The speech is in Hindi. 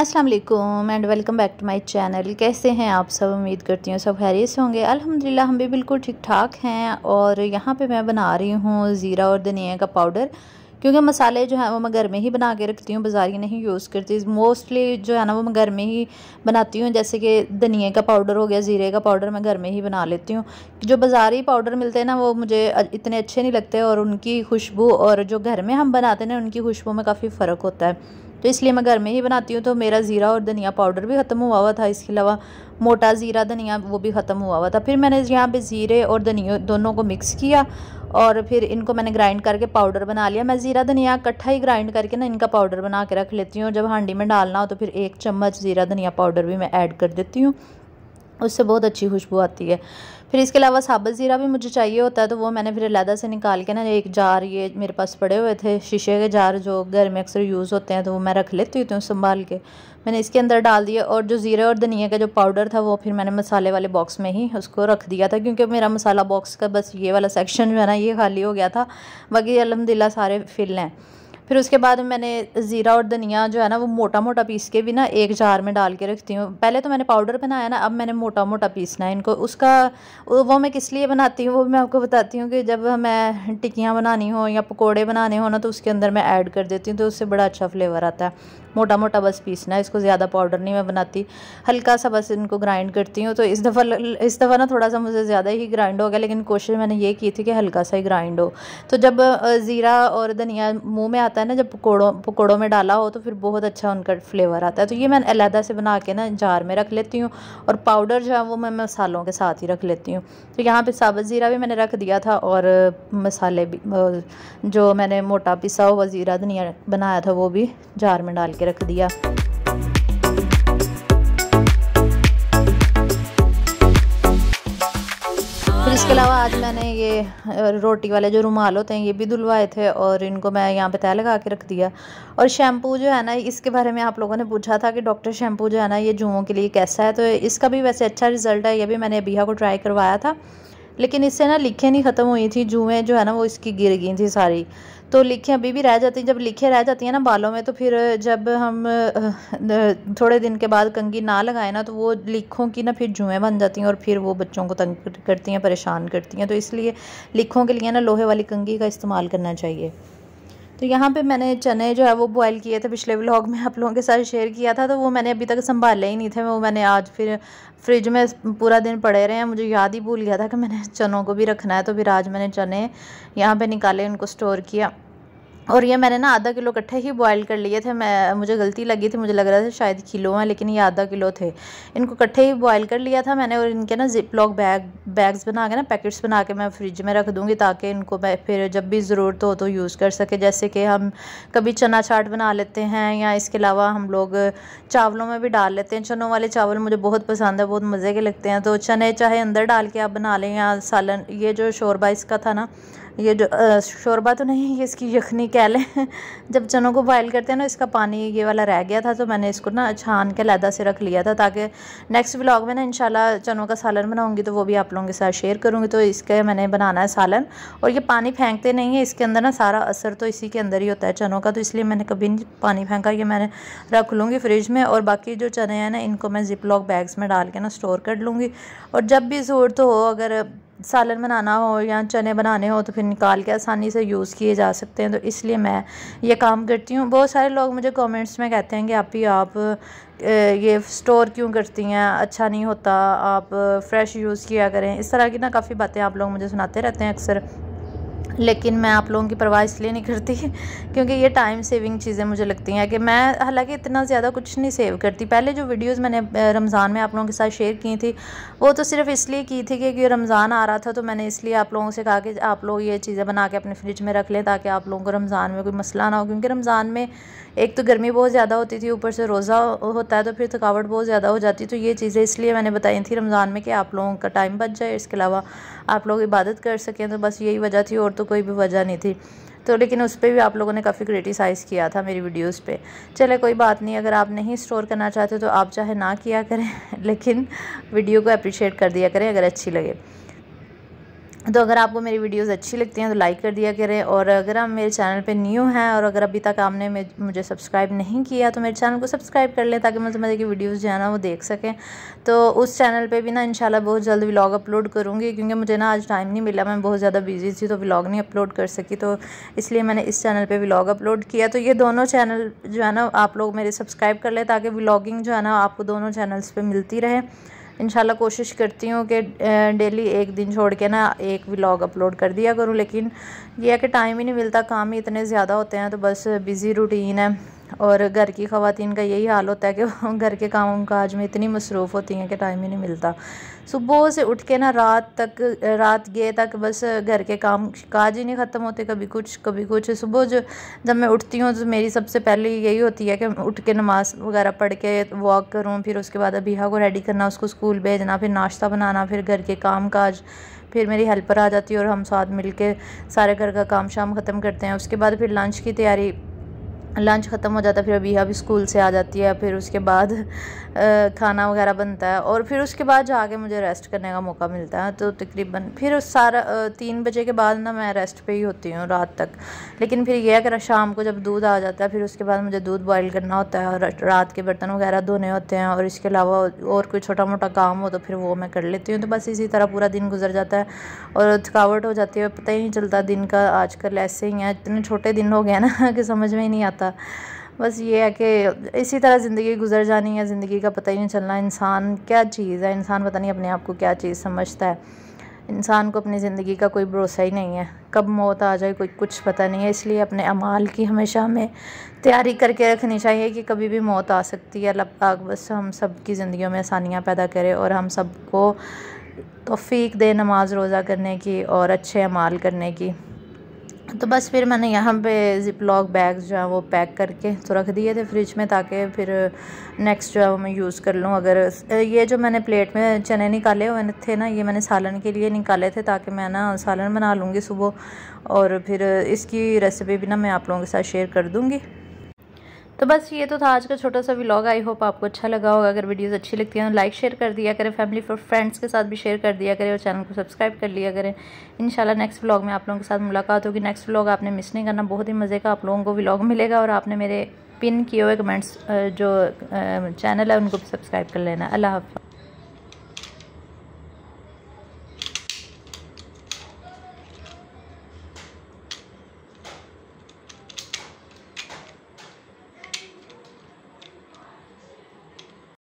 अस्सलाम वालेकुम and welcome back to my channel कैसे हैं आप सब उम्मीद करती हूँ सब खैरियत से होंगे अल्हम्दुलिल्लाह हम भी बिल्कुल ठीक ठाक हैं और यहाँ पे मैं बना रही हूँ ज़ीरा और धनिया का पाउडर क्योंकि मसाले जो हैं वो मैं घर में ही बना के रखती हूँ बाज़ारी नहीं यूज़ करती मोस्टली जो है ना वो मैं घर में ही बनाती हूँ जैसे कि धनिए का पाउडर हो गया ज़ीरे का पाउडर मैं घर में ही बना लेती हूँ जो बाज़ारी पाउडर मिलते हैं ना वो मुझे इतने अच्छे नहीं लगते और उनकी खुशबू और जो घर में हम बनाते हैं ना उनकी खुशबू में काफ़ी फ़र्क होता है तो इसलिए मैं घर में ही बनाती हूँ तो मेरा ज़ीरा और धनिया पाउडर भी ख़त्म हुआ हुआ था इसके अलावा मोटा ज़ीरा धनिया वो भी ख़त्म हुआ हुआ था फिर मैंने यहाँ पे ज़ीरे और धनिया दोनों को मिक्स किया और फिर इनको मैंने ग्राइंड करके पाउडर बना लिया मैं ज़ीरा धनिया इकट्ठा ही ग्राइंड करके ना इनका पाउडर बना के रख लेती हूँ जब हांडी में डालना हो तो फिर एक चम्मच ज़ीरा धनिया पाउडर भी मैं ऐड कर देती हूँ उससे बहुत अच्छी खुशबू आती है फिर इसके अलावा साबुत ज़ीरा भी मुझे चाहिए होता है तो वो मैंने फिर लैदा से निकाल के ना एक जार ये मेरे पास पड़े हुए थे शीशे के जार जो घर में अक्सर यूज़ होते हैं तो वो मैं रख लेती हूँ संभाल के मैंने इसके अंदर डाल दिया और जो ज़ीरे और धनिया का जो पाउडर था वो फिर मैंने मसाले वाले बॉक्स में ही उसको रख दिया था क्योंकि मेरा मसाला बॉक्स का बस ये वाला सेक्शन जो है ना ये खाली हो गया था बाकी अलहमदिल्ला सारे फिल हैं फिर उसके बाद मैंने ज़ीरा और धनिया जो है ना वो मोटा मोटा पीस के भी ना एक जार में डाल के रखती हूँ पहले तो मैंने पाउडर बनाया ना अब मैंने मोटा मोटा पीसना है इनको उसका वो मैं किस लिए बनाती हूँ वो मैं आपको बताती हूँ कि जब मैं टिकियाँ बनानी हो या पकौड़े बनाने हो ना तो उसके अंदर मैं ऐड कर देती हूँ तो उससे बड़ा अच्छा फ्लेवर आता है मोटा मोटा बस पीसना है इसको ज़्यादा पाउडर नहीं मैं बनाती हल्का सा बस इनको ग्राइंड करती हूँ तो इस दफ़ा इस दफ़ा ना थोड़ा सा मुझे ज़्यादा ही ग्राइंड हो गया लेकिन कोशिश मैंने ये की थी कि हल्का सा ही ग्राइंड हो तो जब ज़ीरा और धनिया मुँह में आता होता है ना जब पकौड़ों पकौड़ों में डाला हो तो फिर बहुत अच्छा उनका फ्लेवर आता है तो ये मैं अलहदा से बना के ना जार में रख लेती हूँ और पाउडर जो है वो मैं मसालों के साथ ही रख लेती हूँ तो यहाँ पर साबुत ज़ीरा भी मैंने रख दिया था और मसाले भी जो मैंने मोटा पिसा हुआ ज़ीरा धनिया बनाया था वो भी जार में डाल के रख दिया इसके अलावा आज मैंने ये रोटी वाले जो रुमाल होते हैं ये भी धुलवाए थे और इनको मैं यहाँ पे तय लगा के रख दिया और शैम्पू जो है ना इसके बारे में आप लोगों ने पूछा था कि डॉक्टर शैम्पू जो है ना ये जुओं के लिए कैसा है तो इसका भी वैसे अच्छा रिजल्ट है ये भी मैंने अबिया को ट्राई करवाया था लेकिन इससे ना लिखे नहीं ख़त्म हुई थी जुएँ जो है ना वो इसकी गिर गई थी सारी तो लिखें अभी भी रह जाती हैं जब लिखे रह जाती हैं ना बालों में तो फिर जब हम थोड़े दिन के बाद कंगी ना लगाए ना तो वो लिखों की ना फिर जुएँ बन जाती हैं और फिर वो बच्चों को तंग करती हैं परेशान करती हैं तो इसलिए लिखों के लिए ना लोहे वाली कंगी का इस्तेमाल करना चाहिए तो यहाँ पे मैंने चने जो है वो बॉयल किए थे पिछले व्लॉग में आप लोगों के साथ शेयर किया था तो वो मैंने अभी तक संभाले ही नहीं थे वो मैंने आज फिर फ्रिज में पूरा दिन पड़े रहे हैं मुझे याद ही भूल गया था कि मैंने चनों को भी रखना है तो फिर आज मैंने चने यहाँ पर निकाले उनको स्टोर किया और ये मैंने ना आधा किलो इकट्ठे ही बॉयल कर लिए थे मैं मुझे गलती लगी थी मुझे लग रहा था शायद किलो हैं लेकिन ये आधा किलो थे इनको इकट्ठे ही बॉयल कर लिया था मैंने और इनके ना जिप लॉक बैग बैग्स बना के ना पैकेट्स बना के मैं फ्रिज में रख दूँगी ताकि इनको मैं फिर जब भी ज़रूरत हो तो यूज़ कर सके जैसे कि हम कभी चना चाट बना लेते हैं या इसके अलावा हम लोग चावलों में भी डाल लेते हैं चनों वाले चावल मुझे बहुत पसंद है बहुत मज़े के लगते हैं तो चने चाहे अंदर डाल के आप बना लें या सालन ये जो शोरबा इसका था ना ये जो शोरबा तो नहीं ये इसकी यखनी कह लें जब चनों को बॉयल करते हैं ना इसका पानी ये वाला रह गया था तो मैंने इसको ना छान के लैदा से रख लिया था ताकि नेक्स्ट व्लॉग में ना इंशाल्लाह चनों का सालन बनाऊंगी तो वो भी आप लोगों के साथ शेयर करूँगी तो इसके मैंने बनाना है सालन और ये पानी फेंकते नहीं है इसके अंदर ना सारा असर तो इसी के अंदर ही होता है चनों का तो इसलिए मैंने कभी नहीं पानी फेंका ये मैंने रख लूँगी फ्रिज में और बाकी जो चने हैं ना इनको मैं जिप लॉक बैग्स में डाल के ना स्टोर कर लूँगी और जब भी ज़रूरत हो अगर सालन बनाना हो या चने बनाने हो तो फिर निकाल के आसानी से यूज़ किए जा सकते हैं तो इसलिए मैं ये काम करती हूँ बहुत सारे लोग मुझे कमेंट्स में कहते हैं कि आप ही आप ये स्टोर क्यों करती हैं अच्छा नहीं होता आप फ्रेश यूज़ किया करें इस तरह की ना काफ़ी बातें आप लोग मुझे सुनाते रहते हैं अक्सर लेकिन मैं आप लोगों की परवाह इसलिए नहीं करती क्योंकि ये टाइम सेविंग चीज़ें मुझे लगती हैं कि मैं हालांकि इतना ज़्यादा कुछ नहीं सेव करती पहले जो वीडियोस मैंने रमज़ान में आप लोगों के साथ शेयर की थी वो तो सिर्फ इसलिए की थी कि रमज़ान आ रहा था तो मैंने इसलिए आप लोगों से कहा कि आप लोग ये चीज़ें बना के अपने फ्रिज में रख लें ताकि आप लोगों को रमज़ान में कोई मसला ना हो क्योंकि रमज़ान में एक तो गर्मी बहुत ज़्यादा होती थी ऊपर से रोज़ा होता है तो फिर थकावट बहुत ज़्यादा हो जाती तो ये चीज़ें इसलिए मैंने बताई थी रमज़ान में कि आप लोगों का टाइम बच जाए इसके अलावा आप लोग इबादत कर सकें तो बस यही वजह थी और तो कोई भी वजह नहीं थी तो लेकिन उस पर भी आप लोगों ने काफ़ी क्रिटिसाइज़ किया था मेरी वीडियोस पे चले कोई बात नहीं अगर आप नहीं स्टोर करना चाहते तो आप चाहे ना किया करें लेकिन वीडियो को अप्रिशिएट कर दिया करें अगर अच्छी लगे तो अगर आपको मेरी वीडियोस अच्छी लगती हैं तो लाइक कर दिया करें और अगर आप मेरे चैनल पे न्यू हैं और अगर अभी तक आपने मुझे सब्सक्राइब नहीं किया तो मेरे चैनल को सब्सक्राइब कर लें ताकि मैं समझे कि वीडियोस जो है ना वो देख सकें तो उस चैनल पे भी ना इंशाल्लाह बहुत जल्द व्लॉग अपलोड करूँगी क्योंकि मुझे ना आज टाइम नहीं मिला मैं बहुत ज़्यादा बिजी थी तो व्लॉग नहीं अपलोड कर सकी तो इसलिए मैंने इस चैनल पर व्लॉग अपलोड किया तो ये दोनों चैनल जो है ना आप लोग मेरे सब्सक्राइब कर लें ताकि व्लॉगिंग जो है ना आपको दोनों चैनल्स पर मिलती रहे इन कोशिश करती हूँ कि डेली एक दिन छोड़ के ना एक व्लॉग अपलोड कर दिया करूँ लेकिन यह है कि टाइम ही नहीं मिलता काम ही इतने ज़्यादा होते हैं तो बस बिज़ी रूटीन है और घर की खातन का यही हाल होता है कि घर के कामों काज में इतनी मसरूफ़ होती हैं कि टाइम ही नहीं मिलता सुबह से उठ के ना रात तक रात गए तक बस घर के काम काज ही नहीं ख़त्म होते कभी कुछ कभी कुछ सुबह जो जब मैं उठती हूँ तो मेरी सबसे पहले यही होती है कि उठ के नमाज़ वगैरह पढ़ के वॉक करूँ फिर उसके बाद अभी हाँ को रेडी करना उसको स्कूल भेजना फिर नाश्ता बनाना फिर घर के काम काज फिर मेरी हेल्पर आ जाती है और हम साथ मिलके सारे घर का काम शाम ख़त्म करते हैं उसके बाद फिर लंच की तैयारी लंच ख़त्म हो जाता है फिर अभी अब स्कूल से आ जाती है फिर उसके बाद खाना वगैरह बनता है और फिर उसके बाद जाके मुझे रेस्ट करने का मौका मिलता है तो तकरीबन फिर उस सारा तीन बजे के बाद ना मैं रेस्ट पे ही होती हूँ रात तक लेकिन फिर यह अगर शाम को जब दूध आ जाता है फिर उसके बाद मुझे दूध बॉयल करना होता है और रात के बर्तन वगैरह धोने होते हैं और इसके अलावा और कोई छोटा मोटा काम हो तो फिर वो मैं कर लेती हूँ तो बस इसी तरह पूरा दिन गुजर जाता है और थकावट हो जाती है पता ही नहीं चलता दिन का आजकल ऐसे ही है इतने छोटे दिन हो गए ना कि समझ में ही नहीं आता था बस ये है कि इसी तरह ज़िंदगी गुजर जानी है ज़िंदगी का पता ही नहीं चलना इंसान क्या चीज़ है इंसान पता नहीं अपने आप को क्या चीज़ समझता है इंसान को अपनी ज़िंदगी का कोई भरोसा ही नहीं है कब मौत आ जाए कोई कुछ पता नहीं है इसलिए अपने अमाल की हमेशा हमें तैयारी करके रखनी चाहिए कि कभी भी मौत आ सकती है अल्लाह बस हम सब की ज़िंदगी में आसानियाँ पैदा करे और हम सबको तोफ़ी दे नमाज रोज़ा करने की और अच्छे अमाल करने की तो बस फिर मैंने यहाँ पे जिप लॉक बैग्स जो है वो पैक करके तो रख दिए थे फ्रिज में ताकि फिर नेक्स्ट जो है वो मैं यूज़ कर लूँ अगर ये जो मैंने प्लेट में चने निकाले हुए थे ना ये मैंने सालन के लिए निकाले थे ताकि मैं ना सालन बना लूँगी सुबह और फिर इसकी रेसिपी भी ना मैं आप लोगों के साथ शेयर कर दूँगी तो बस ये तो था आज का छोटा सा व्लॉग आई होप आपको अच्छा लगा होगा अगर वीडियोस अच्छी लगती हैं तो लाइक शेयर कर दिया करें फैमिली और फ्रेंड्स के साथ भी शेयर कर दिया करें और चैनल को सब्सक्राइब कर लिया करें इंशाल्लाह नेक्स्ट व्लॉग में आप लोगों के साथ मुलाकात होगी नेक्स्ट व्लॉग आपने मिस नहीं करना बहुत ही मज़े का आप लोगों को व्लॉग मिलेगा और आपने मेरे पिन किए हुए कमेंट्स जो चैनल है उनको भी सब्सक्राइब कर लेना अल्लाह हाफ़